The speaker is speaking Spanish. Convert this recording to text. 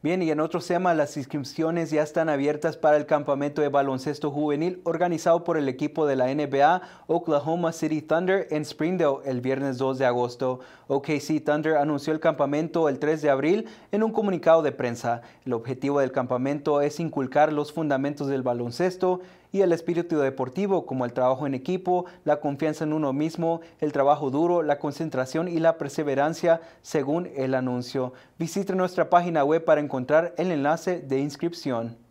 Bien, y en otro tema las inscripciones ya están abiertas para el campamento de baloncesto juvenil organizado por el equipo de la NBA Oklahoma City Thunder en Springdale el viernes 2 de agosto. OKC Thunder anunció el campamento el 3 de abril en un comunicado de prensa. El objetivo del campamento es inculcar los fundamentos del baloncesto y el espíritu deportivo como el trabajo en equipo, la confianza en uno mismo, el trabajo duro, la concentración y la perseverancia según el anuncio. Visite nuestra página web para encontrar el enlace de inscripción.